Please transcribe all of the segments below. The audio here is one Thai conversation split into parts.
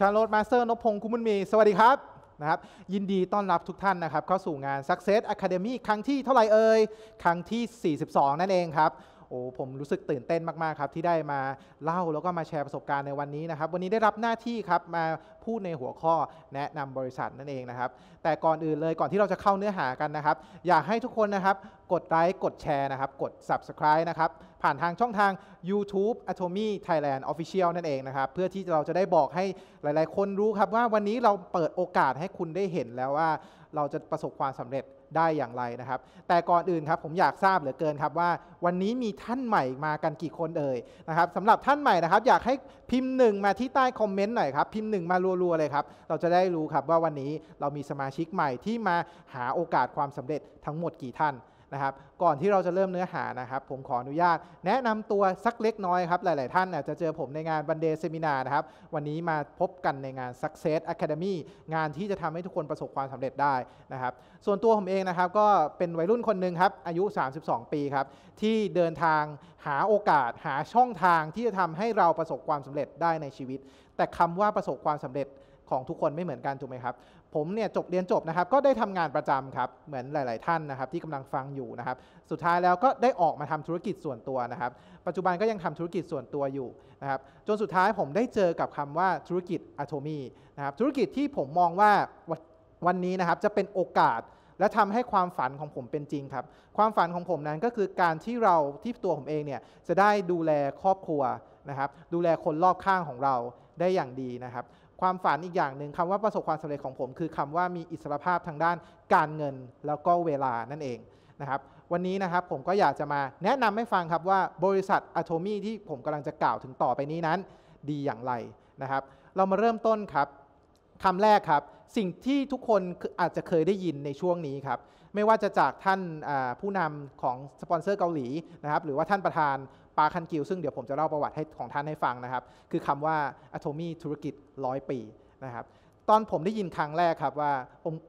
ชาโรดมาสเตอร์นพพงศ์คุ้มมีสวัสดีครับนะครับ ยินดีต้อนรับทุกท่านนะครับ เข้าสู่งาน Success Academy ครั้งที่เท่าไหร่เอ่ยครั้งที่ 42 นั่นเองครับโอ้ผมรู้สึกตื่นเต้นมาก ๆ ครับที่ได้มาเล่าแล้วก็มาแชร์ประสบการณ์ในวันนี้นะครับ วันนี้ได้รับหน้าที่ครับ มาพูดในหัวข้อแนะนำบริษัทนั่นเองนะครับ แต่ก่อนอื่นเลยก่อนที่เราจะเข้าเนื้อหากันนะครับ อยากให้ทุกคนนะครับ กดไลค์กดแชร์นะครับ กด subscribe นะครับผ่านทางช่องทาง YouTube Atomy Thailand Official นั่นเองนะครับ เพื่อที่เราจะได้บอกให้หลาย ๆ คนรู้ครับว่าวันนี้เราเปิดโอกาสให้คุณได้เห็นแล้วว่าเราจะประสบความสำเร็จได้อย่างไรนะครับ แต่ก่อนอื่นครับผมอยากทราบเหลือเกินครับว่า วันนี้มีท่านใหม่มากันกี่คนเอ่ยนะครับ สำหรับท่านใหม่นะครับ อยากให้พิมพ์หนึ่งมาที่ใต้คอมเมนต์หน่อยครับ พิมพ์หนึ่งมารัวๆเลยครับ เราจะได้รู้ครับว่าวันนี้เรามีสมาชิกใหม่ที่มาหาโอกาสความสำเร็จทั้งหมดกี่ท่านนะครับก่อนที่เราจะเริ่มเนื้อหานะครับ ผมขออนุญาตแนะนำตัวสักเล็กน้อยครับหลาย ๆ ท่านอาจจะเจอผมในงานบันเดย์เซมินาร์นะครับวันนี้มาพบกันในงาน Success Academy งานที่จะทำให้ทุกคนประสบความสำเร็จได้นะครับ ส่วนตัวผมเองนะครับก็เป็นวัยรุ่นคนหนึ่งครับ อายุ 32 ปีครับ ที่เดินทางหาโอกาสหาช่องทางที่จะทำให้เราประสบความสำเร็จได้ในชีวิต แต่คำว่าประสบความสำเร็จของทุกคนไม่เหมือนกันถูกไหมครับผมเนี่ยจบเรียนจบนะครับก็ได้ทำงานประจำครับ เหมือนหลาย ๆท่านนะครับ ที่กำลังฟังอยู่นะครับ สุดท้ายแล้วก็ได้ออกมาทำธุรกิจส่วนตัวนะครับ ปัจจุบันก็ยังทำธุรกิจส่วนตัวอยู่นะครับ จนสุดท้ายผมได้เจอกับคำว่าธุรกิจอะโทมีนะครับธุรกิจที่ผมมองว่าวันนี้นะครับจะเป็นโอกาสและทำให้ความฝันของผมเป็นจริงครับ ความฝันของผมนั้นก็คือ การที่เราที่ตัวผมเองเนี่ยจะได้ดูแลครอบครัวนะครับ ดูแลคนรอบข้างของเราได้อย่างดีนะครับความฝันอีกอย่างหนึ่งคำว่าประสบความสำเร็จของผมคือคำว่ามีอิสรภาพทางด้านการเงินแล้วก็เวลานั่นเองนะครับวันนี้นะครับผมก็อยากจะมาแนะนำให้ฟังครับว่าบริษัทอะโทมี่ที่ผมกำลังจะกล่าวถึงต่อไปนี้นั้นดีอย่างไรนะครับเรามาเริ่มต้นครับคำแรกครับสิ่งที่ทุกคนอาจจะเคยได้ยินในช่วงนี้ครับไม่ว่าจะจากท่านผู้นำของสปอนเซอร์เกาหลีนะครับหรือว่าท่านประธานาคันกิวซึ่งเดี๋ยวผมจะเล่าประวัติให้ของท่านให้ฟังนะครับ คือคำว่าอะโทมีธุรกิจร้อยปีนะครับ ตอนผมได้ยินครั้งแรกครับว่า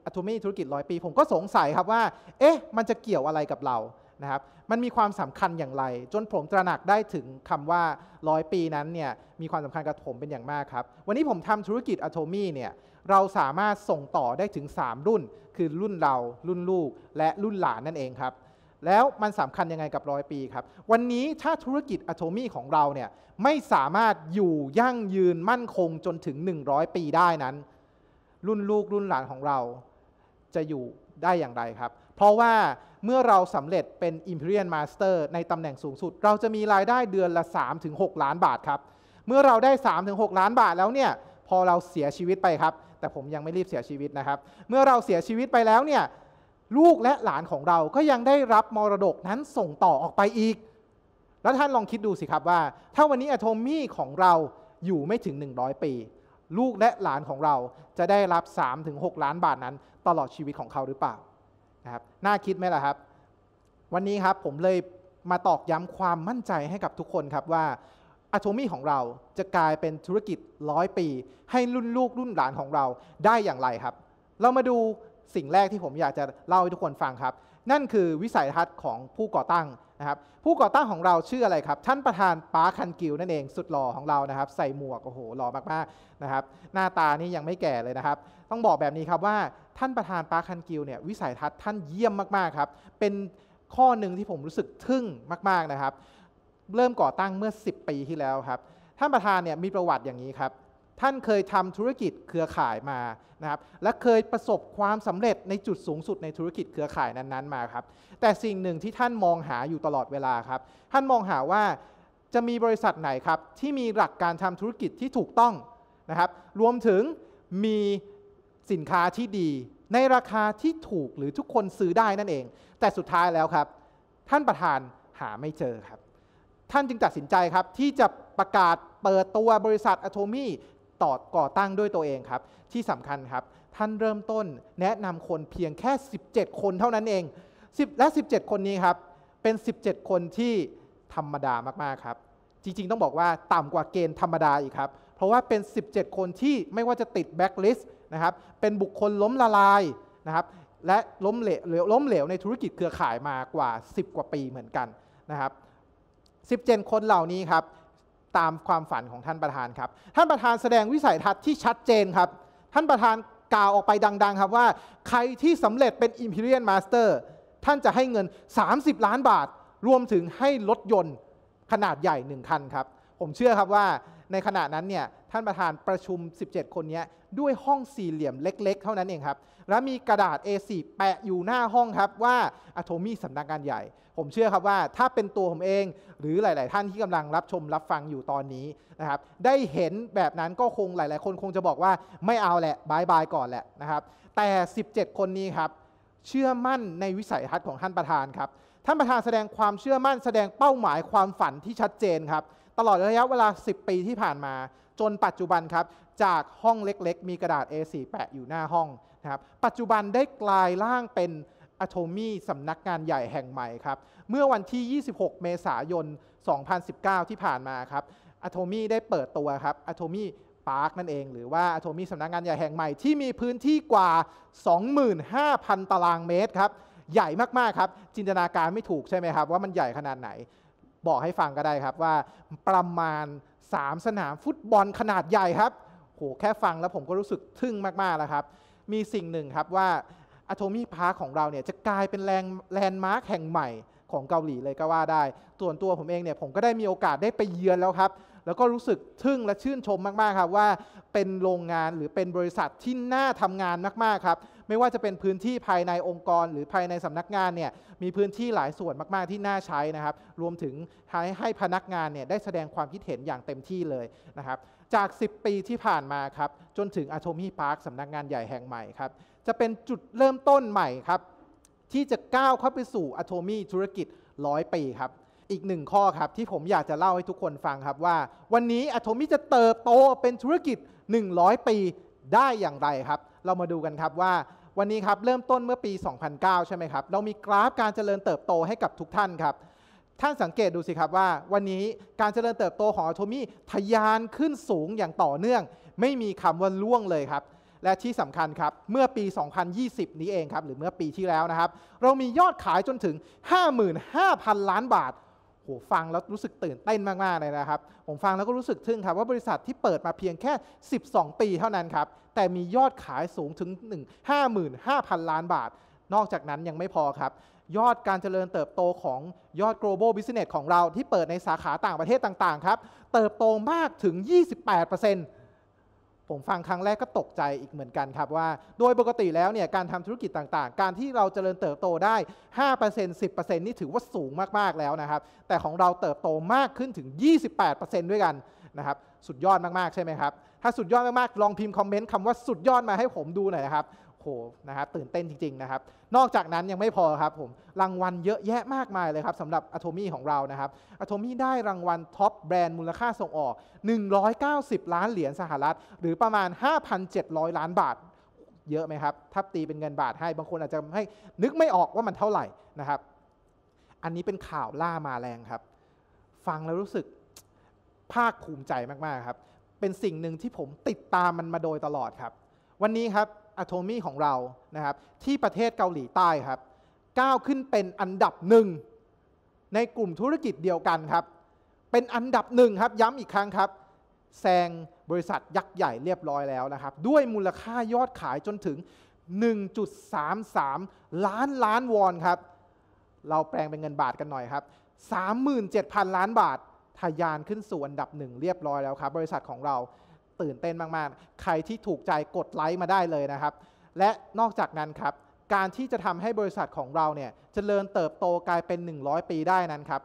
อะโทมีธุรกิจร้อยปีผมก็สงสัยครับว่า เอ๊ะ มันจะเกี่ยวอะไรกับเรา นะครับ มันมีความสำคัญอย่างไร จนผมตระหนักได้ถึงคำว่าร้อยปี นั้นเนี่ย มีความสำคัญกับผมเป็นอย่างมากครับ วันนี้ผมทำธุรกิจอะโทมีเนี่ย เราสามารถส่งต่อได้ถึง3 รุ่น คือรุ่นเรา รุ่นลูก และรุ่นหลานนั่นเองครับแล้วมันสำคัญยังไงกับร้อยปีครับ วันนี้ถ้าธุรกิจอะโทมี่ของเราเนี่ยไม่สามารถอยู่ยั่งยืนมั่นคงจนถึง 100 ปีได้นั้น รุ่นลูกรุ่นหลานของเราจะอยู่ได้อย่างไรครับ เพราะว่าเมื่อเราสำเร็จเป็น Imperial Master ในตำแหน่งสูงสุด เราจะมีรายได้เดือนละ 3-6 ล้านบาทครับ เมื่อเราได้ 3-6 ล้านบาทแล้วเนี่ยพอเราเสียชีวิตไปครับแต่ผมยังไม่รีบเสียชีวิตนะครับ เมื่อเราเสียชีวิตไปแล้วเนี่ยลูกและหลานของเราก็ยังได้รับมรดกนั้นส่งต่อออกไปอีก แล้วท่านลองคิดดูสิครับว่า ถ้าวันนี้อะโทมี่ของเราอยู่ไม่ถึง 100 ปี ลูกและหลานของเราจะได้รับ3-6ล้านบาทนั้น ตลอดชีวิตของเขาหรือเปล่านะครับน่าคิดไหมล่ะครับ วันนี้ครับผมเลยมาตอกย้ำความมั่นใจให้กับทุกคนครับว่าอะโทมี่ของเราจะกลายเป็นธุรกิจร้อยปี ให้รุ่นลูกรุ่นหลานของเราได้อย่างไรครับ เรามาดูสิ่งแรกที่ผมอยากจะเล่าให้ทุกคนฟังครับ นั่นคือวิสัยทัศน์ของผู้ก่อตั้งนะครับ ผู้ก่อตั้งของเราชื่ออะไรครับ ท่านประธานป้าคันกิวนั่นเอง สุดหล่อของเรานะครับ ใส่หมวกโอ้โหหล่อมากๆนะครับ หน้าตานี่ยังไม่แก่เลยนะครับ ต้องบอกแบบนี้ครับว่า ท่านประธานป้าคันกิวเนี่ยวิสัยทัศน์ท่านเยี่ยมมากๆครับ เป็นข้อหนึ่งที่ผมรู้สึกทึ่งมากๆนะครับ เริ่มก่อตั้งเมื่อ 10 ปีที่แล้วครับท่านประธานเนี่ยมีประวัติอย่างนี้ครับท่านเคยทำธุรกิจเครือข่ายมานะครับและเคยประสบความสำเร็จในจุดสูงสุดในธุรกิจเครือข่ายนั้นๆมาครับแต่สิ่งหนึ่งที่ท่านมองหาอยู่ตลอดเวลาครับท่านมองหาว่าจะมีบริษัทไหนครับที่มีหลักการทำธุรกิจที่ถูกต้องนะครับรวมถึงมีสินค้าที่ดีในราคาที่ถูกหรือทุกคนซื้อได้นั่นเอง แต่สุดท้ายแล้วครับ ท่านประธานหาไม่เจอครับท่านจึงตัดสินใจครับที่จะประกาศเปิดตัวบริษัทอะโทมี่ต่อ ก่อตั้งด้วยตัวเองครับ ที่สำคัญครับ ท่านเริ่มต้นแนะนำคนเพียงแค่ 17 คนเท่านั้นเอง 10 และ 17 คนนี้ครับ เป็น 17 คนที่ธรรมดามากๆครับ จริงๆ ต้องบอกว่า ต่ำกว่าเกณฑ์ธรรมดาอีกครับ เพราะว่าเป็น 17 คนที่ไม่ว่าจะติดแบ็กลิสต์นะครับ เป็นบุคคลล้มละลายนะครับ และล้มเหลวล้มเหลวในธุรกิจเครือข่ายมากว่า 10 กว่าปีเหมือนกันนะครับ 17 คนเหล่านี้ครับตามความฝันของท่านประธานครับ ท่านประธานแสดงวิสัยทัศน์ที่ชัดเจนครับ ท่านประธานกล่าวออกไปดัง ๆ ครับว่าใครที่สำเร็จเป็น Imperial Master ท่านจะให้เงิน 30 ล้านบาท รวมถึงให้รถยนต์ขนาดใหญ่ 1 คันครับ ผมเชื่อครับว่าในขณะนั้นเนี่ยท่านประธานประชุม 17 คนนี้ด้วยห้องสี่เหลี่ยมเล็ก ๆ เท่านั้นเองครับ และมีกระดาษ A4 แปะอยู่หน้าห้องครับว่าอะโทมี่สำนักงานใหญ่ ผมเชื่อครับว่าถ้าเป็นตัวผมเองหรือหลายๆท่านที่กำลังรับชมรับฟังอยู่ตอนนี้นะครับ ได้เห็นแบบนั้นก็คงหลาย ๆคนคงจะบอกว่าไม่เอาแหละบายบายก่อนแหละนะครับ แต่ 17 คนนี้ครับ เชื่อมั่นในวิสัยทัศน์ของท่านประธานครับ ท่านประธานแสดงความเชื่อมั่นแสดงเป้าหมายความฝันที่ชัดเจนครับตลอดระยะเวลา 10 ปีที่ผ่านมา จนปัจจุบันครับจากห้องเล็กๆ มีกระดาษ A4 แปะอยู่หน้าห้องนะครับปัจจุบันได้กลายร่างเป็นอะโทมีสำนักงานใหญ่แห่งใหม่ครับเมื่อวันที่ 26 เมษายน 2019 ที่ผ่านมาครับอะโทมีได้เปิดตัวครับอะโทมีพาร์คนั่นเองหรือว่าอะโทมีสำนักงานใหญ่แห่งใหม่ที่มีพื้นที่กว่า 25,000 ตารางเมตรครับใหญ่มากๆครับจินตนาการไม่ถูกใช่ไหมครับว่ามันใหญ่ขนาดไหนบอกให้ฟังก็ได้ครับว่าประมาณ 3 สนามฟุตบอลขนาดใหญ่ครับโหแค่ฟังแล้วผมก็รู้สึกทึ่งมากๆแล้วครับ มีสิ่งหนึ่งครับว่าอะโทมี่พาร์คของเราเนี่ยจะกลายเป็นแลนแลนด์มาร์คแห่งใหม่ของเกาหลีเลยก็ว่าได้ ส่วนตัวผมเองเนี่ยผมก็ได้มีโอกาสได้ไปเยือนแล้วครับ แล้วก็รู้สึกทึ่งและชื่นชมมากๆครับว่าเป็นโรงงานหรือเป็นบริษัทที่น่าทำงานมาก ๆครับไม่ว่าจะเป็นพื้นที่ภายในองค์กรหรือภายในสำนักงานเนี่ยมีพื้นที่หลายส่วนมาก ๆ ที่น่าใช้นะครับ รวมถึงให้ให้พนักงานเนี่ยได้แสดงความคิดเห็นอย่างเต็มที่เลยนะครับ จาก 10 ปีที่ผ่านมาครับจนถึงอโทมี่พาร์คสำนักงานใหญ่แห่งใหม่ครับ จะเป็นจุดเริ่มต้นใหม่ครับ ที่จะก้าวเข้าไปสู่อโทมี่ธุรกิจ 100 ปีครับ อีกหนึ่งข้อครับที่ผมอยากจะเล่าให้ทุกคนฟังครับว่าวันนี้อโทมี่จะเติบโตเป็นธุรกิจ100 ปีได้อย่างไรครับเรามาดูกันครับว่าวันนี้ครับเริ่มต้นเมื่อปี 2009 ใช่ไหมครับ เรามีกราฟการเจริญเติบโตให้กับทุกท่านครับ ท่านสังเกตดูสิครับว่าวันนี้การเจริญเติบโตของอโทมี่ทยานขึ้นสูงอย่างต่อเนื่อง ไม่มีคำว่าล่วงเลยครับ และที่สำคัญครับ เมื่อปี 2020 นี้เองครับหรือเมื่อปีที่แล้วนะครับเรามียอดขายจนถึง 55,000 ล้านบาทฟังแล้วรู้สึกตื่นเต้นมาก ๆ เลยนะครับ ผมฟังแล้วก็รู้สึกทึ่งครับว่าบริษัทที่เปิดมาเพียงแค่ 12 ปีเท่านั้นครับ แต่มียอดขายสูงถึง 1 55,000 ล้านบาท นอกจากนั้นยังไม่พอครับ ยอดการเจริญเติบโตของยอด global business ของเราที่เปิดในสาขาต่างประเทศต่างๆ ครับ เติบโตมากถึง 28%ผมฟังครั้งแรกก็ตกใจอีกเหมือนกันครับว่าโดยปกติแล้วเนี่ยการทำธุรกิจต่างๆ การที่เราเจริญเติบโตได้ 5% 10%นี่ถือว่าสูงมากๆแล้วนะครับ แต่ของเราเติบโตมากขึ้นถึง 28%ด้วยกันนะครับ สุดยอดมากๆใช่ไหมครับถ้าสุดยอดมากๆลองพิมพ์คอมเมนต์คำว่าสุดยอดมาให้ผมดูหน่อยนะครับโหนะครับตื่นเต้นจริง ๆ นะครับ นอกจากนั้นยังไม่พอครับผมรางวัลเยอะแยะมากมายเลยครับสำหรับอะโทมี่ของเรานะครับอะโทมี่ได้รางวัลท็อปแบรนด์มูลค่าส่งออก 190 ล้านเหรียญสหรัฐ หรือประมาณ 5,700 ล้านบาท เยอะไหมครับ ถ้าตีเป็นเงินบาทให้บางคนอาจจะให้นึกไม่ออกว่ามันเท่าไหร่นะครับ อันนี้เป็นข่าวล่ามาแรงครับ ฟังแล้วรู้สึกภาคภูมิใจมากๆครับเป็นสิ่งหนึ่งที่ผมติดตามมันมาโดยตลอดครับ วันนี้ครับอะโทมีของเรา นะครับ ที่ประเทศเกาหลีใต้ครับ ก้าวขึ้นเป็นอันดับหนึ่งในกลุ่มธุรกิจเดียวกันครับ เป็นอันดับหนึ่งครับ ย้ำอีกครั้งครับ แซงบริษัทยักษ์ใหญ่เรียบร้อยแล้วนะครับ ด้วยมูลค่ายอดขายจนถึง 1.33 ล้านล้านวอนครับ เราแปลงเป็นเงินบาทกันหน่อยครับ 37,000 ล้านบาท ทะยานขึ้นสู่อันดับหนึ่งเรียบร้อยแล้วครับ บริษัทของเราตื่นเต้นมากๆ ใครที่ถูกใจกดไลค์มาได้เลยนะครับ และนอกจากนั้นครับ การที่จะทำให้บริษัทของเราเนี่ยจเจริญเติบโตกลายเป็น 100 ปีได้นั้นครับ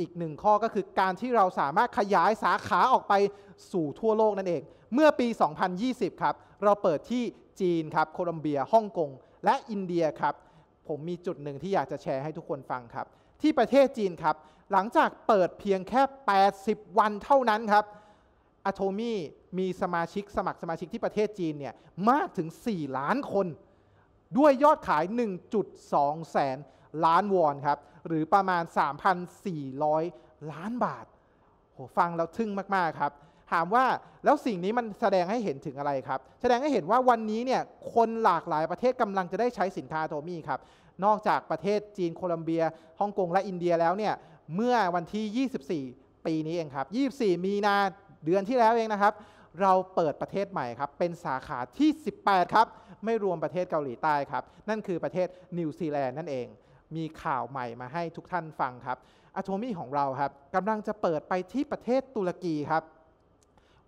อีกหนึ่งข้อก็คือการที่เราสามารถขยายสาขาออกไปสู่ทั่วโลกนั่นเอง เมื่อปี 2020 ครับ เราเปิดที่จีนครับ โคลัมเบีย ฮ่องกง และอินเดียครับ ผมมีจุดหนึ่งที่อยากจะแชร์ให้ทุกคนฟังครับ ที่ประเทศจีนครับ หลังจากเปิดเพียงแค่80 วันเท่านั้นครับอะโทมี่มีสมาชิกสมัครสมาชิกที่ประเทศจีนเนี่ยมากถึง 4 ล้านคน ด้วยยอดขาย 1.2 แสนล้านวอนครับ หรือประมาณ 3,400 ล้านบาทโหฟังแล้วทึ่งมาก ๆ ครับถามว่าแล้วสิ่งนี้มันแสดงให้เห็นถึงอะไรครับ แสดงให้เห็นว่าวันนี้เนี่ยคนหลากหลายประเทศกำลังจะได้ใช้สินค้าโทมี่ครับนอกจากประเทศจีน โคลัมเบียฮ่องกงและอินเดียแล้วเนี่ยเมื่อวันที่24 ปีนี้เองครับ24 มีนาเดือนที่แล้วเองนะครับ เราเปิดประเทศใหม่ครับ เป็นสาขาที่ 18 ครับไม่รวมประเทศเกาหลีใต้ครับนั่นคือประเทศนิวซีแลนด์นั่นเองมีข่าวใหม่มาให้ทุกท่านฟังครับอะโทมี่ของเราครับกำลังจะเปิดไปที่ประเทศตุรกีครับ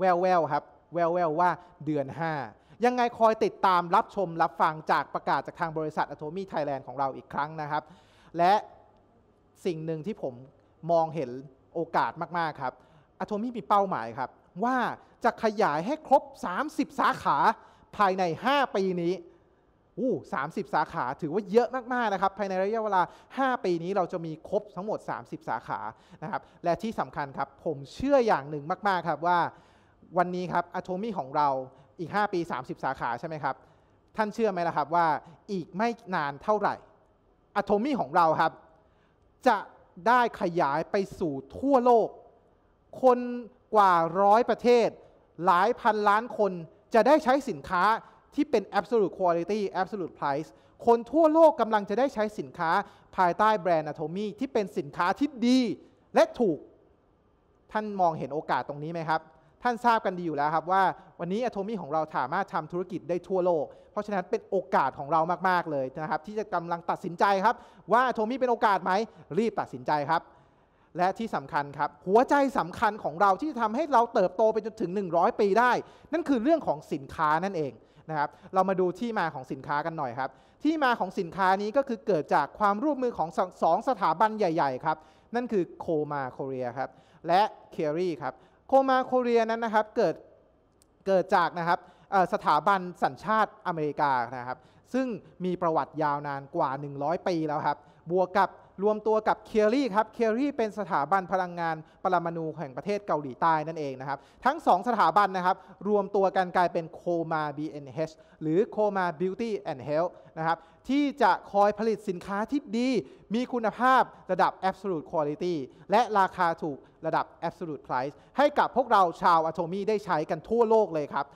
แววแววครับแววแววว่าเดือน 5 ยังไงคอยติดตามรับชมรับฟังจากประกาศจากทางบริษัทอะโทมี่ไทยแลนด์ของเราอีกครั้งนะครับและสิ่งหนึ่งที่ผมมองเห็นโอกาสมากๆครับอะโทมี่มีเป้าหมายครับ ว่าจะขยายให้ครบ 30 สาขาภายใน 5 ปีนี้อ้สาสาขาถือว่าเยอะมากๆนะครับ ภายในระยะเวลา5ปีนี้เราจะมีครบทั้งหมด 30 สาขานะครับและที่สำคัญครับผมเชื่ออย่างหนึ่งมากๆครับว่าวันนี้ครับอะโทมี่ของเราอีก 5 ปี 30 สาขาใช่ไหมครับท่านเชื่อไหมล่ะครับว่าอีกไม่นานเท่าไหร่อะโทมี่ของเราครับจะได้ขยายไปสู่ทั่วโลกคนกว่าร้อยประเทศหลายพันล้านคนจะได้ใช้สินค้าที่เป็น absolute quality absolute price คนทั่วโลกกำลังจะได้ใช้สินค้าภายใต้แบรนด์ Atomy ที่เป็นสินค้าที่ดีและถูก ท่านมองเห็นโอกาสตรงนี้ไหมครับ ท่านทราบกันดีอยู่แล้วครับว่าวันนี้ Atomy ของเราสามารถทำธุรกิจได้ทั่วโลก เพราะฉะนั้นเป็นโอกาสของเรามากๆเลยนะครับ ที่จะกำลังตัดสินใจครับว่า Atomy เป็นโอกาสไหมรีบตัดสินใจครับและที่สำคัญครับหัวใจสำคัญของเราที่จะทำให้เราเติบโตไปจนถึง 100 ปีได้ นั่นคือเรื่องของสินค้านั่นเองนะครับเรามาดูที่มาของสินค้ากันหน่อยครับ ที่มาของสินค้านี้ก็คือเกิดจากความร่วมมือของสองสถาบันใหญ่ๆครับนั่นคือโคมาโคเรียครับและเคอรี่ครับโคมาโคเรียนั้นนะครับเกิดเกิดจากนะครับสถาบันสัญชาติอเมริกานะครับซึ่งมีประวัติยาวนานกว่า 100 ปีแล้วครับบวกกับรวมตัวกับเคียรี่ครับ เคียรี่เป็นสถาบันพลังงานปรมาณูแห่งประเทศเกาหลีใต้นั่นเองนะครับ ทั้ง 2 สถาบันนะครับ รวมตัวกันกลายเป็นโคมา BNH หรือโคมา Beauty and Health นะครับ ที่จะคอยผลิตสินค้าที่ดี มีคุณภาพระดับ absolute quality และราคาถูกระดับ absolute price ให้กับพวกเราชาวอะโทมีได้ใช้กันทั่วโลกเลยครับ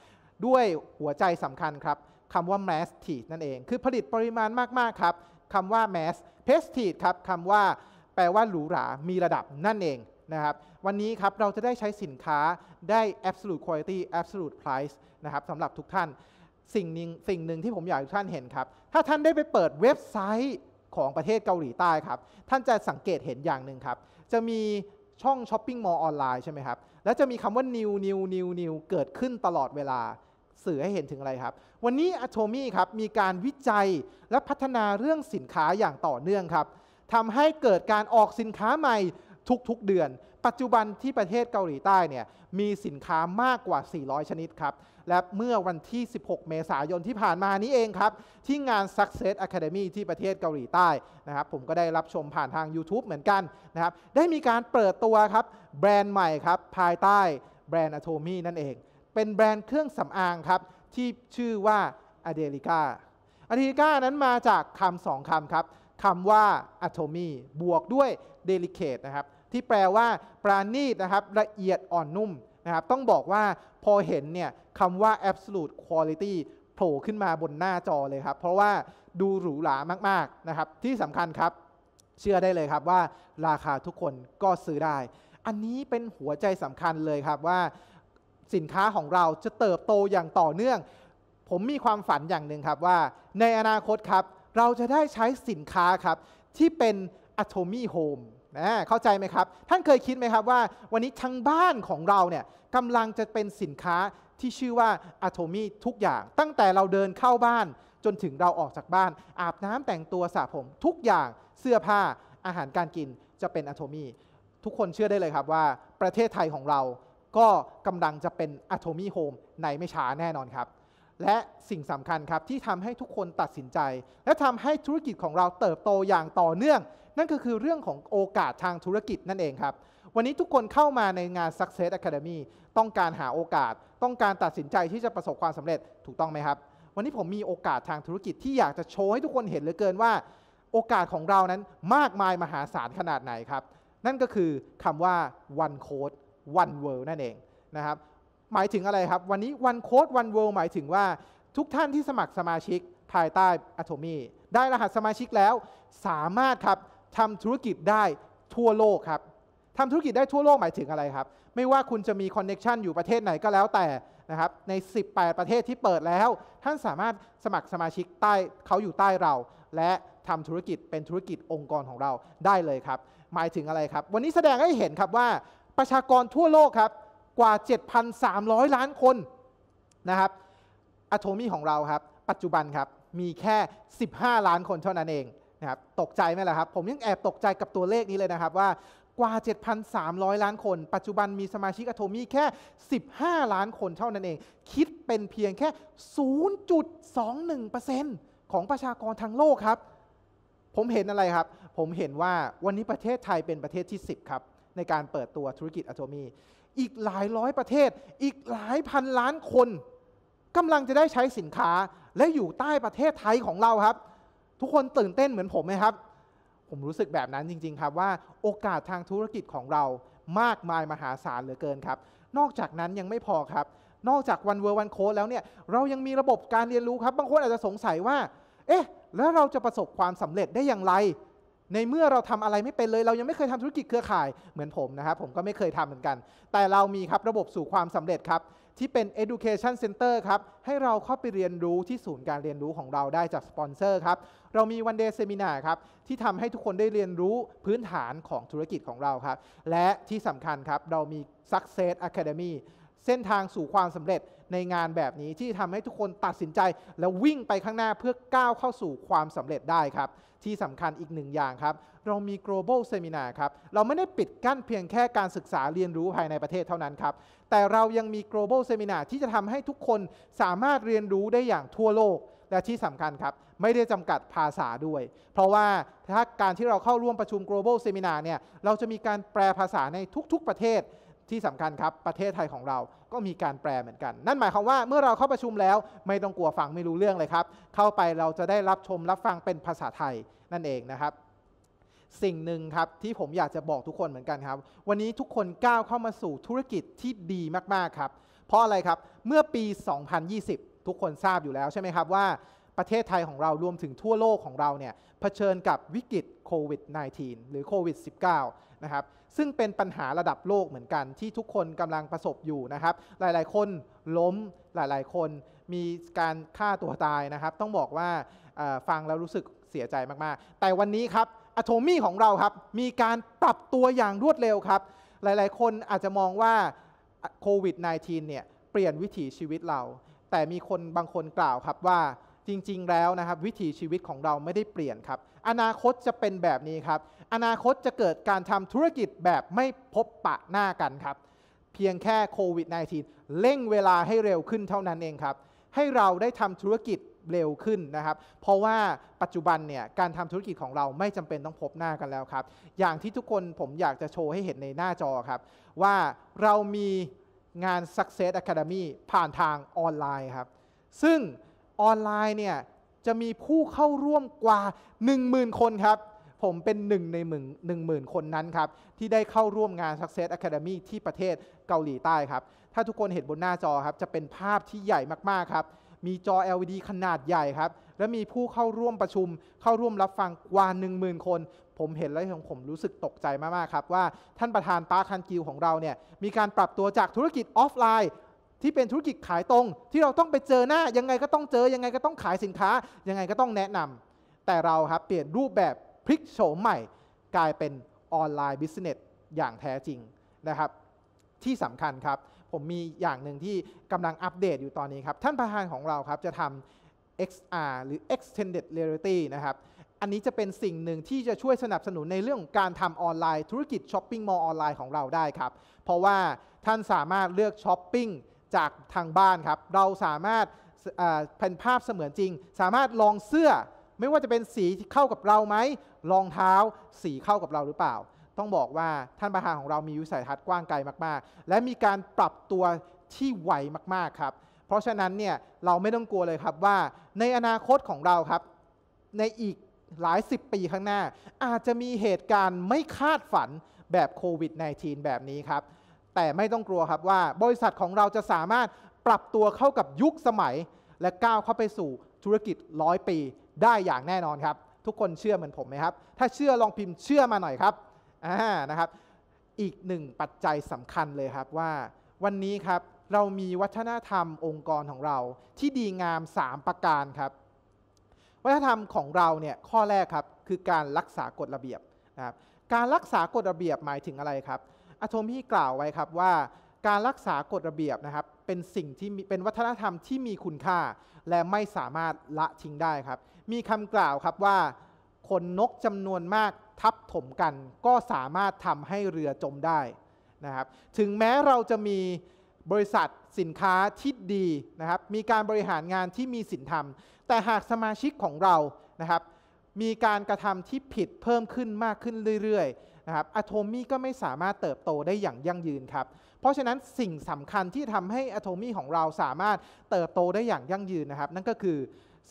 ด้วยหัวใจสำคัญครับคำว่า mass ทีนั่นเอง คือผลิตปริมาณมากๆครับคำว่า mass p พ e s t i ครับคำว่าแปลว่าหรูหรา มีระดับนั่นเองนะครับวันนี้ครับเราจะได้ใช้สินค้าได้ absolute quality absolute price นะครับสำหรับทุกท่านสิ่งนึงสิ่งหนึ่งที่ผมอยากให้ท่านเห็นครับถ้าท่านได้ไปเปิดเว็บไซต์ของประเทศเกาหลีใต้ครับท่านจะสังเกตเห็นอย่างหนึ่งครับจะมีช่องช้อปปิ้งมอลล์ออนไลน์ใช่ไหมครับ และจะมีคำว่า new new new new เกิดขึ้นตลอดเวลาสื่อให้เห็นถึงอะไรครับ วันนี้อะโทมี่ครับ มีการวิจัยและพัฒนาเรื่องสินค้าอย่างต่อเนื่องครับ ทำให้เกิดการออกสินค้าใหม่ทุกๆเดือน ปัจจุบันที่ประเทศเกาหลีใต้เนี่ยมีสินค้ามากกว่า 400 ชนิดครับ และเมื่อวันที่ 16 เมษายนที่ผ่านมานี้เองครับ ที่งาน Success Academy ที่ประเทศเกาหลีใต้นะครับผมก็ได้รับชมผ่านทาง YouTube เหมือนกันนะครับได้มีการเปิดตัวครับแบรนด์ใหม่ครับภายใต้แบรนด์อะโทมี่นั่นเองเป็นแบรนด์เครื่องสำอางครับ ที่ชื่อว่าอเดลิก้าอเดลิก้านั้นมาจากคำสองคำครับคำว่าอะโทมีบวกด้วยเดลิเคทนะครับ ที่แปลว่าปราณีตนะครับละเอียดอ่อนนุ่มนะครับต้องบอกว่าพอเห็นเนี่ยคำว่า absolute quality โผล่ขึ้นมาบนหน้าจอเลยครับ เพราะว่าดูหรูหรามากๆนะครับที่สำคัญครับ เชื่อได้เลยครับว่าราคาทุกคนก็ซื้อได้ อันนี้เป็นหัวใจสำคัญเลยครับว่าสินค้าของเราจะเติบโตอย่างต่อเนื่อง ผมมีความฝันอย่างหนึ่งครับว่า ในอนาคตครับ เราจะได้ใช้สินค้าครับ ที่เป็นอะโ o มี่โฮมนะเข้าใจไหมครับ ท่านเคยคิดไหมครับว่า วันนี้ทั้งบ้านของเราเนี่ยกำลังจะเป็นสินค้าที่ชื่อว่าอะโมี่ทุกอย่าง ตั้งแต่เราเดินเข้าบ้านจนถึงเราออกจากบ้าน อาบน้ำแต่งตัวสระผมทุกอย่างเสื้อผ้าอาหารการกินจะเป็นอะโมี่ทุกคนเชื่อได้เลยครับว่า ประเทศไทยของเราก็กำลังจะเป็นอะโทมี่โฮมในไม่ช้าแน่นอนครับ และสิ่งสำคัญครับ ที่ทำให้ทุกคนตัดสินใจ และทำให้ธุรกิจของเราเติบโตอย่างต่อเนื่อง นั่นก็คือเรื่องของโอกาสทางธุรกิจนั่นเองครับ วันนี้ทุกคนเข้ามาในงาน Success Academy ต้องการหาโอกาสต้องการตัดสินใจที่จะประสบความสำเร็จถูกต้องไหมครับ วันนี้ผมมีโอกาสทางธุรกิจที่อยากจะโชว์ให้ทุกคนเห็นเหลือเกินว่า โอกาสของเรานั้นมากมายมหาศาลขนาดไหนครับนั่นก็คือคำว่า one code One World นั่นเองนะครับ หมายถึงอะไรครับ วันนี้ One Code One World หมายถึงว่าทุกท่านที่สมัครสมาชิกภายใต้ Atomy ได้รหัสสมาชิกแล้ว สามารถครับทำธุรกิจได้ทั่วโลกครับทำธุรกิจได้ทั่วโลกหมายถึงอะไรครับ ไม่ว่าคุณจะมีคอนเน็ชันอยู่ประเทศไหนก็แล้วแต่นะครับใน 18 ประเทศที่เปิดแล้ว ท่านสามารถสมัครสมาชิกใต้เขาอยู่ใต้เรา และทำธุรกิจเป็นธุรกิจองค์กรของเราได้เลยครับ หมายถึงอะไรครับ วันนี้แสดงให้เห็นครับว่าประชากรทั่วโลกครับกว่า 7,300 ล้านคนนะครับอะโทมีของเราครับปัจจุบันครับมีแค่ 15 ล้านคนเท่านั้นเองนะครับตกใจไหมล่ะครับผมยังแอบตกใจกับตัวเลขนี้เลยนะครับ ว่ากว่า 7,300 ล้านคน ปัจจุบันมีสมาชิกอะโทมีแค่ 15 ล้านคนเท่านั้นเอง คิดเป็นเพียงแค่ 0.21%ของประชากรทั้งโลกครับ ผมเห็นอะไรครับ ผมเห็นว่าวันนี้ประเทศไทยเป็นประเทศที่ 10ครับในการเปิดตัวธุรกิจอะโตมี อีกหลายร้อยประเทศ อีกหลายพันล้านคนกำลังจะได้ใช้สินค้าและอยู่ใต้ประเทศไทยของเราครับ ทุกคนตื่นเต้นเหมือนผมไหมครับ ผมรู้สึกแบบนั้นจริงๆ ครับว่าโอกาสทางธุรกิจของเรามากมายมหาศาลเหลือเกินครับ นอกจากนั้นยังไม่พอครับ นอกจากวันเวอร์วันโค้ดแล้วเนี่ยเรายังมีระบบการเรียนรู้ครับ บางคนอาจจะสงสัยว่า เอ๊ะแล้วเราจะประสบความสำเร็จได้อย่างไรในเมื่อเราทำอะไรไม่เป็นเลย เรายังไม่เคยทำธุรกิจเครือข่ายเหมือนผมนะครับผมก็ไม่เคยทำเหมือนกัน แต่เรามีครับระบบสู่ความสำเร็จครับที่เป็น education center ครับให้เราเข้าไปเรียนรู้ที่ศูนย์การเรียนรู้ของเราได้จากสปอนเซอร์ครับเรามีวันเดย์เซมินาครับที่ทำให้ทุกคนได้เรียนรู้พื้นฐานของธุรกิจของเราครับและที่สำคัญครับเรามี success academy เส้นทางสู่ความสำเร็จในงานแบบนี้ที่ทำให้ทุกคนตัดสินใจ และวิ่งไปข้างหน้าเพื่อก้าวเข้าสู่ความสำเร็จได้ครับที่สำคัญอีกหนึ่งอย่างครับ เรามี global seminar ครับ เราไม่ได้ปิดกั้นเพียงแค่การศึกษาเรียนรู้ภายในประเทศเท่านั้นครับ แต่เรายังมี global seminar ที่จะทำให้ทุกคนสามารถเรียนรู้ได้อย่างทั่วโลก และที่สำคัญครับ ไม่ได้จำกัดภาษาด้วย เพราะว่า ถ้าการที่เราเข้าร่วมประชุม global seminar เนี่ยเราจะมีการแปลภาษาในทุกๆประเทศที่สำคัญครับประเทศไทยของเรา ก็มีการแปลเหมือนกัน นั่นหมายความว่าเมื่อเราเข้าประชุมแล้วไม่ต้องกลัวฟังไม่รู้เรื่องเลยครับ เข้าไปเราจะได้รับชมรับฟังเป็นภาษาไทยนั่นเองนะครับ สิ่งหนึ่งครับที่ผมอยากจะบอกทุกคนเหมือนกันครับ วันนี้ทุกคนก้าวเข้ามาสู่ธุรกิจที่ดีมากๆ ครับ เพราะอะไรครับเมื่อปี 2020 ทุกคนทราบอยู่แล้วใช่ไหมครับว่าประเทศไทยของเรารวมถึงทั่วโลกของเราเนี่ยเผชิญกับวิกฤตโควิด -19 หรือโควิด -19 นะครับซึ่งเป็นปัญหาระดับโลกเหมือนกัน ที่ทุกคนกำลังประสบอยู่นะครับ หลาย ๆคนล้มหลายๆ คนมีการฆ่าตัวตายนะครับ ต้องบอกว่าฟังแล้วรู้สึกเสียใจมากๆ แต่วันนี้ครับอะโทมี่ของเราครับมีการปรับตัวอย่างรวดเร็วครับ หลายๆคนอาจจะมองว่าโควิด -19 เนี่ย เปลี่ยนวิถีชีวิตเรา แต่มีคนบางคนกล่าวครับว่าจริง ๆ แล้วนะครับ วิถีชีวิตของเราไม่ได้เปลี่ยนครับ อนาคตจะเป็นแบบนี้ครับอนาคตจะเกิดการทำธุรกิจแบบไม่พบปะหน้ากันครับ เพียงแค่โควิด -19 เร่งเวลาให้เร็วขึ้นเท่านั้นเองครับ ให้เราได้ทำธุรกิจเร็วขึ้นนะครับ เพราะว่าปัจจุบันเนี่ย การทำธุรกิจของเราไม่จำเป็นต้องพบหน้ากันแล้วครับ อย่างที่ทุกคนผมอยากจะโชว์ให้เห็นในหน้าจอครับ ว่าเรามีงาน Success Academy ผ่านทางออนไลน์ครับ ซึ่งออนไลน์เนี่ยจะมีผู้เข้าร่วมกว่า 10,000 คนครับผมเป็นหนึ่งในหมื่นหนึ่งหมื่นคนนั้นครับ ที่ได้เข้าร่วมงาน Success Academy ที่ประเทศเกาหลีใต้ครับ ถ้าทุกคนเห็นบนหน้าจอครับ จะเป็นภาพที่ใหญ่มาก ๆ ครับ มีจอ LED ขนาดใหญ่ครับ และมีผู้เข้าร่วมประชุมเข้าร่วมรับฟังกว่า 1 0,000 คน ผมเห็นแล้วของผมรู้สึกตกใจมาก ๆ ครับ ว่าท่านประธานปาคันกิวของเราเนี่ยมีการปรับตัวจากธุรกิจออฟไลน์ ที่เป็นธุรกิจขายตรงที่เราต้องไปเจอหน้ายังไงก็ต้องเจอยังไงก็ต้องขายสินค้ายังไงก็ต้องแนะนำ แต่เราครับเปลี่ยนรูปแบบพลิกโฉมใหม่กลายเป็นออนไลน์บิสเนสอย่างแท้จริงนะครับ ที่สำคัญครับ ผมมีอย่างหนึ่งที่กำลังอัปเดตอยู่ตอนนี้ครับ ท่านประธานของเราครับ จะทำ XR หรือ Extended Reality นะครับ อันนี้จะเป็นสิ่งหนึ่งที่จะช่วยสนับสนุนในเรื่องการทำออนไลน์ธุรกิจช้อปปิ้งมอลออนไลน์ของเราได้ครับ เพราะว่าท่านสามารถเลือกช้อปปิ้งจากทางบ้านครับ เราสามารถแผ่นภาพเสมือนจริง สามารถลองเสื้อไม่ว่าจะเป็นสีเข้ากับเราไหมรองเท้าสีเข้ากับเราหรือเปล่า ต้องบอกว่าท่านประธานของเรามีวิสัยทัศน์กว้างไกลมาก ๆ และมีการปรับตัวที่ไวมากๆครับ เพราะฉะนั้นเนี่ยเราไม่ต้องกลัวเลยครับ ว่าในอนาคตของเราครับ ในอีกหลายสิบปีข้างหน้า อาจจะมีเหตุการณ์ไม่คาดฝันแบบโควิด -19 แบบนี้ครับ แต่ไม่ต้องกลัวครับว่าบริษัทของเราจะสามารถปรับตัวเข้ากับยุคสมัยและก้าวเข้าไปสู่ธุรกิจร้อยปีได้อย่างแน่นอนครับ ทุกคนเชื่อเหมือนผมไหมครับ ถ้าเชื่อลองพิมพ์เชื่อมาหน่อยครับอ่านะครับ อีกหนึ่งปัจจัยสำคัญเลยครับว่าวันนี้ครับเรามีวัฒนธรรมองค์กรของเราที่ดีงาม 3 ประการครับ วัฒนธรรมของเราเนี่ยข้อแรกครับคือการรักษากฎระเบียบนะครับการรักษากฎระเบียบหมายถึงอะไรครับอาทมพี่กล่าวไว้ครับว่าการรักษากฎระเบียบนะครับ เป็นสิ่งที่เป็นวัฒนธรรมที่มีคุณค่า และไม่สามารถละทิ้งได้ครับมีคำกล่าวครับว่าคนนกจำนวนมากทับถมกันก็สามารถทำให้เรือจมได้นะครับถึงแม้เราจะมีบริษัทสินค้าที่ดีนะครับมีการบริหารงานที่มีสินธรรม แต่หากสมาชิกของเรานะครับมีการกระทำที่ผิดเพิ่มขึ้นมากขึ้นเรื่อยๆนะครับอะโทมี่ก็ไม่สามารถเติบโตได้อย่างยั่งยืนครับเพราะฉะนั้นสิ่งสำคัญที่ทำให้อะโทมี่ของเราสามารถเติบโตได้อย่างยั่งยืนนะครับ นั่นก็คือ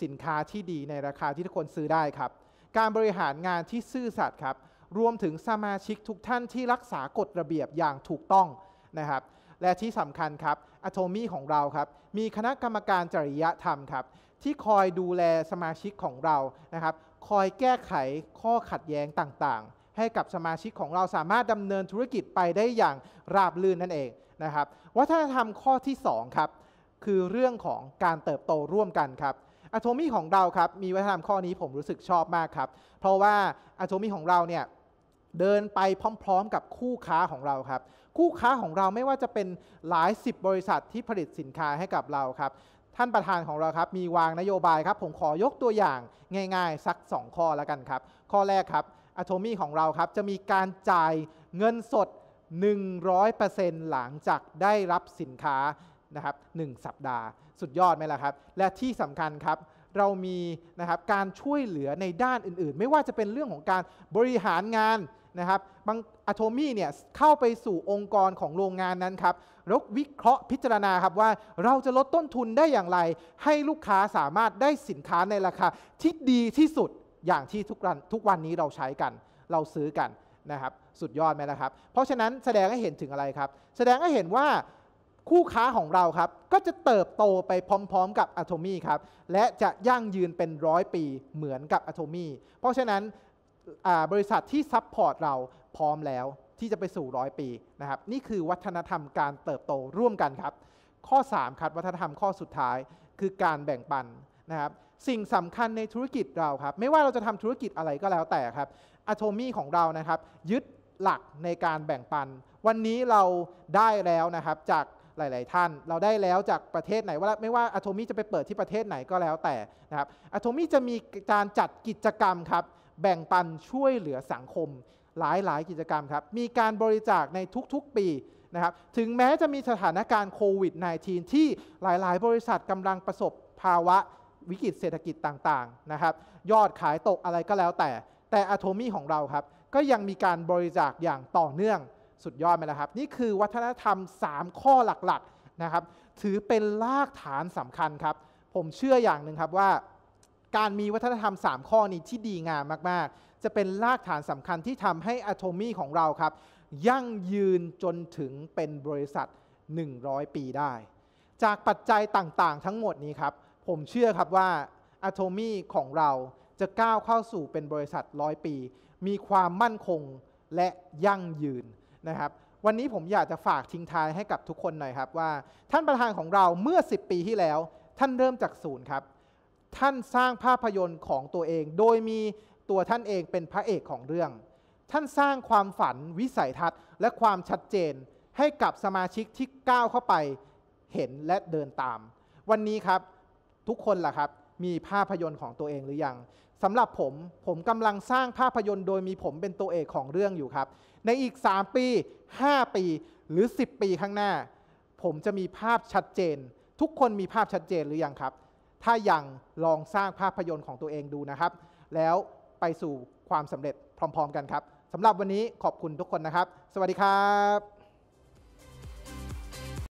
สินค้าที่ดีในราคาที่ทุกคนซื้อได้ครับ การบริหารงานที่ซื่อสัตย์ครับ รวมถึงสมาชิกทุกท่านที่รักษากฎระเบียบอย่างถูกต้องนะครับ และที่สำคัญครับอะโทมี่ของเราครับ มีคณะกรรมการจริยธรรมครับ ที่คอยดูแลสมาชิกของเรานะครับ คอยแก้ไขข้อขัดแย้งต่าง ๆ ให้กับสมาชิกของเราสามารถดำเนินธุรกิจไปได้อย่างราบรื่นนั่นเองนะครับ วัฒนธรรมข้อที่2ครับ คือเรื่องของการเติบโตร่วมกันครับอะโทมีของเราครับ มีวัฒนธรรมข้อนี้ผมรู้สึกชอบมากครับ เพราะว่าอะโทมีของเราเนี่ยเดินไปพร้อมๆ กับคู่ค้าของเราครับ คู่ค้าของเราไม่ว่าจะเป็นหลายสิบบริษัทที่ผลิตสินค้าให้กับเราครับ ท่านประธานของเราครับ มีวางนโยบายครับ ผมขอยกตัวอย่างง่ายๆสัก 2 ข้อแล้วกันครับข้อแรกครับอะโทมีของเราครับจะมีการจ่ายเงินสด100%หลังจากได้รับสินค้านะครับ1สัปดาห์สุดยอดไหมล่ะครับ และที่สำคัญครับเรามีนะครับการช่วยเหลือในด้านอื่น ๆ ไม่ว่าจะเป็นเรื่องของการบริหารงานนะครับบางอะโทมี่เนี่ยเข้าไปสู่องค์กรของโรงงานนั้นครับแล้ววิเคราะห์พิจารณาครับว่าเราจะลดต้นทุนได้อย่างไร ให้ลูกค้าสามารถได้สินค้าในราคาที่ดีที่สุดอย่างที่ทุกวันทุกวันนี้เราใช้กัน เราซื้อกันนะครับสุดยอดไหมล่ะครับ เพราะฉะนั้นแสดงให้เห็นถึงอะไรครับ แสดงให้เห็นว่าคู่ค้าของเราครับก็จะเติบโตไปพร้อมๆกับอะโทมี่ครับและจะยั่งยืนเป็นร้อยปีเหมือนกับอะโทมี่เพราะฉะนั้นบริษัทที่ซัพพอร์ตเราพร้อมแล้วที่จะไปสู่ร้อยปีนะครับนี่คือวัฒนธรรมการเติบโตร่วมกันครับ ข้อ 3 ครับวัฒนธรรมข้อสุดท้ายคือการแบ่งปันนะครับ สิ่งสำคัญในธุรกิจเราครับไม่ว่าเราจะทำธุรกิจอะไรก็แล้วแต่ครับอะโทมี่ของเรานะครับยึดหลักในการแบ่งปัน วันนี้เราได้แล้วนะครับจากหลาย ๆ ท่านเราได้แล้วจากประเทศไหนว่าไม่ว่าอะโทมี่จะไปเปิดที่ประเทศไหนก็แล้วแต่นะครับอะโทมี่จะมีการจัดกิจกรรมครับแบ่งปันช่วยเหลือสังคม หลาย ๆ กิจกรรมครับมีการบริจาคในทุก ๆ ปีนะครับถึงแม้จะมีสถานการณ์โควิด -19 ที่หลาย ๆ บริษัทกำลังประสบภาวะวิกฤตเศรษฐกิจต่าง ๆ นะครับยอดขายตกอะไรก็แล้วแต่ แต่อะโทมี่ของเราครับก็ยังมีการบริจาคอย่างต่อเนื่องสุดยอดไปแล้วครับ นี่คือวัฒนธรรม 3 ข้อหลักๆนะครับ ถือเป็นรากฐานสำคัญครับ ผมเชื่ออย่างหนึ่งครับว่า การมีวัฒนธรรม 3 ข้อนี้ที่ดีงามมากๆ จะเป็นรากฐานสำคัญที่ทำให้อะโทมีของเราครับยั่งยืนจนถึงเป็นบริษัท 100 ปีได้ จากปัจจัยต่างๆทั้งหมดนี้ครับผมเชื่อครับว่าอะโทมีของเราจะก้าวเข้าสู่เป็นบริษัทร้อยปี มีความมั่นคงและยั่งยืนนะครับวันนี้ผมอยากจะฝากทิ้งท้ายให้กับทุกคนหน่อยครับว่า ท่านประธานของเราเมื่อ 10 ปีที่แล้ว ท่านเริ่มจากศูนย์ครับ ท่านสร้างภาพยนตร์ของตัวเอง โดยมีตัวท่านเองเป็นพระเอกของเรื่อง ท่านสร้างความฝันวิสัยทัศน์ และความชัดเจนให้กับสมาชิกที่ก้าวเข้าไปเห็นและเดินตาม วันนี้ครับทุกคนล่ะครับ มีภาพยนตร์ของตัวเองหรือยังสำหรับผม ผมกำลังสร้างภาพยนตร์โดยมีผมเป็นตัวเอกของเรื่องอยู่ครับในอีก 3 ปี 5 ปีหรือ 10 ปีข้างหน้า ผมจะมีภาพชัดเจน ทุกคนมีภาพชัดเจนหรือยังครับ ถ้ายังลองสร้างภาพยนตร์ของตัวเองดูนะครับ แล้วไปสู่ความสำเร็จพร้อมๆกันครับ สำหรับวันนี้ขอบคุณทุกคนนะครับ สวัสดีครับ